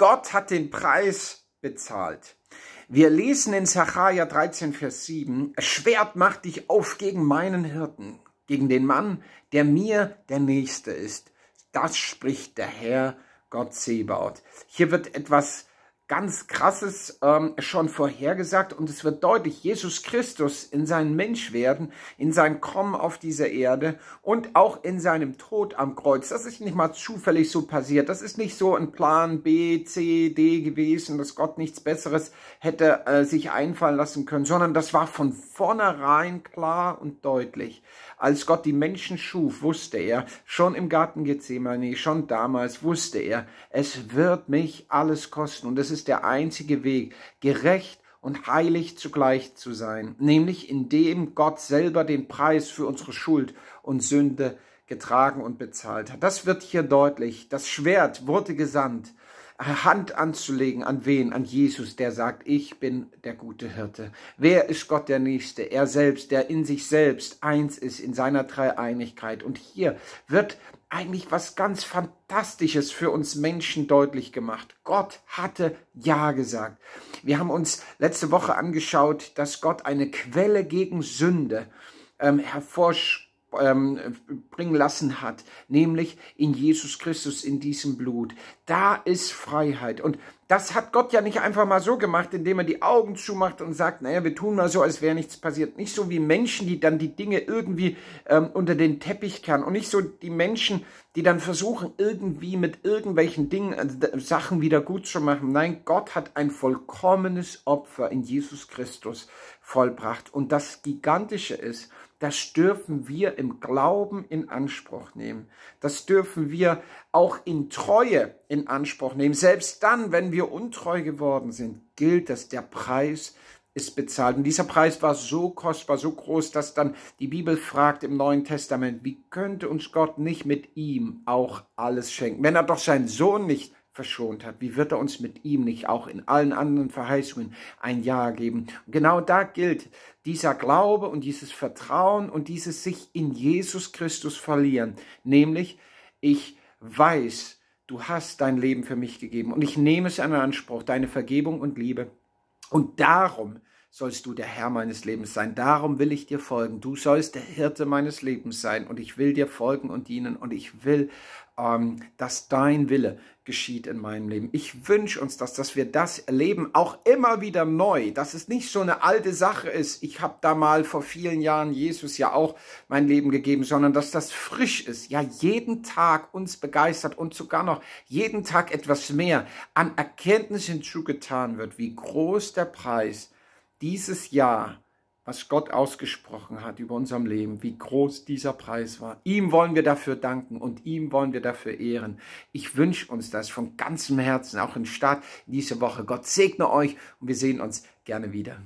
Gott hat den Preis bezahlt. Wir lesen in Sacharja 13, Vers 7, Schwert macht dich auf gegen meinen Hirten, gegen den Mann, der mir der Nächste ist. Das spricht der Herr Gott Sebaot. Hier wird etwas ganz Krasses ähm, schon vorhergesagt und es wird deutlich, Jesus Christus in seinem Menschwerden, in seinem Kommen auf dieser Erde und auch in seinem Tod am Kreuz, das ist nicht mal zufällig so passiert, das ist nicht so ein Plan B, C, D gewesen, dass Gott nichts Besseres hätte äh, sich einfallen lassen können, sondern das war von vornherein klar und deutlich. Als Gott die Menschen schuf, wusste er, schon im Garten Gethsemane, schon damals wusste er, es wird mich alles kosten und es ist ist der einzige Weg, gerecht und heilig zugleich zu sein, nämlich indem Gott selber den Preis für unsere Schuld und Sünde getragen und bezahlt hat. Das wird hier deutlich. Das Schwert wurde gesandt, Hand anzulegen, an wen? An Jesus, der sagt, ich bin der gute Hirte. Wer ist Gott der Nächste? Er selbst, der in sich selbst eins ist, in seiner Dreieinigkeit. Und hier wird eigentlich was ganz Fantastisches für uns Menschen deutlich gemacht. Gott hatte Ja gesagt. Wir haben uns letzte Woche angeschaut, dass Gott eine Quelle gegen Sünde ähm, hervorspricht ähm, bringen lassen hat, nämlich in Jesus Christus, in diesem Blut. Da ist Freiheit. Und das hat Gott ja nicht einfach mal so gemacht, indem er die Augen zumacht und sagt, naja, wir tun mal so, als wäre nichts passiert. Nicht so wie Menschen, die dann die Dinge irgendwie ähm, unter den Teppich kehren. Und nicht so die Menschen, die dann versuchen, irgendwie mit irgendwelchen Dingen, äh, Sachen wieder gut zu machen. Nein, Gott hat ein vollkommenes Opfer in Jesus Christus vollbracht. Und das Gigantische ist, das dürfen wir im Glauben in Anspruch nehmen. Das dürfen wir auch in Treue in Anspruch nehmen. Selbst dann, wenn wir untreu geworden sind, gilt dass Der Preis ist bezahlt. Und dieser Preis war so kostbar, so groß, dass dann die Bibel fragt im Neuen Testament, wie könnte uns Gott nicht mit ihm auch alles schenken, wenn er doch seinen Sohn nicht verschont hat, wie wird er uns mit ihm nicht auch in allen anderen Verheißungen ein Ja geben? Und genau da gilt dieser Glaube und dieses Vertrauen und dieses sich in Jesus Christus verlieren, nämlich ich weiß, du hast dein Leben für mich gegeben und ich nehme es in Anspruch, deine Vergebung und Liebe. Und darum sollst du der Herr meines Lebens sein. Darum will ich dir folgen. Du sollst der Hirte meines Lebens sein und ich will dir folgen und dienen und ich will ähm, dass dein Wille geschieht in meinem Leben. Ich wünsche uns das, dass wir das erleben, auch immer wieder neu, dass es nicht so eine alte Sache ist. Ich habe da mal vor vielen Jahren Jesus ja auch mein Leben gegeben, sondern dass das frisch ist. Ja, jeden Tag uns begeistert und sogar noch jeden Tag etwas mehr an Erkenntnis hinzugetan wird, wie groß der Preis dieses Jahr ist was Gott ausgesprochen hat über unserem Leben, wie groß dieser Preis war. Ihm wollen wir dafür danken und ihm wollen wir dafür ehren. Ich wünsche uns das von ganzem Herzen, auch im Start diese Woche. Gott segne euch und wir sehen uns gerne wieder.